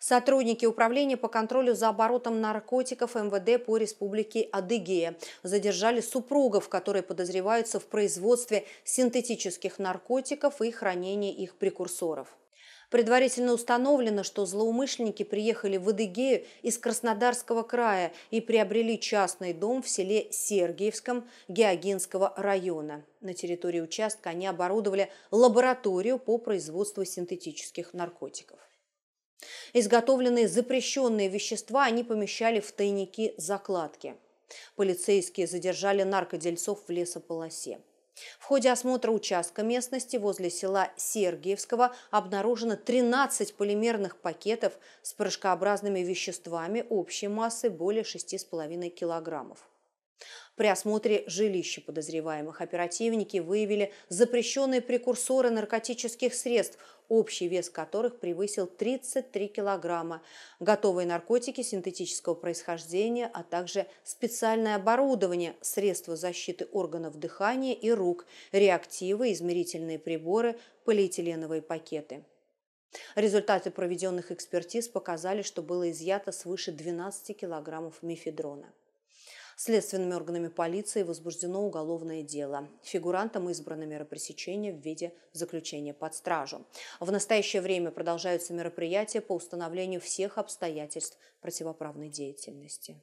Сотрудники управления по контролю за оборотом наркотиков МВД по республике Адыгея задержали супругов, которые подозреваются в производстве синтетических наркотиков и хранении их прекурсоров. Предварительно установлено, что злоумышленники приехали в Адыгею из Краснодарского края и приобрели частный дом в селе Сергиевском Геогинского района. На территории участка они оборудовали лабораторию по производству синтетических наркотиков. Изготовленные запрещенные вещества они помещали в тайники закладки. Полицейские задержали наркодельцов в лесополосе. В ходе осмотра участка местности возле села Сергиевского обнаружено 13 полимерных пакетов с порошкообразными веществами общей массы более 6,5 килограммов. При осмотре жилища подозреваемых оперативники выявили запрещенные прекурсоры наркотических средств, общий вес которых превысил 33 килограмма, готовые наркотики синтетического происхождения, а также специальное оборудование, средства защиты органов дыхания и рук, реактивы, измерительные приборы, полиэтиленовые пакеты. Результаты проведенных экспертиз показали, что было изъято свыше 12 килограммов мифедрона. Следственными органами полиции возбуждено уголовное дело. Фигурантам избрано мера пресечения в виде заключения под стражу. В настоящее время продолжаются мероприятия по установлению всех обстоятельств противоправной деятельности.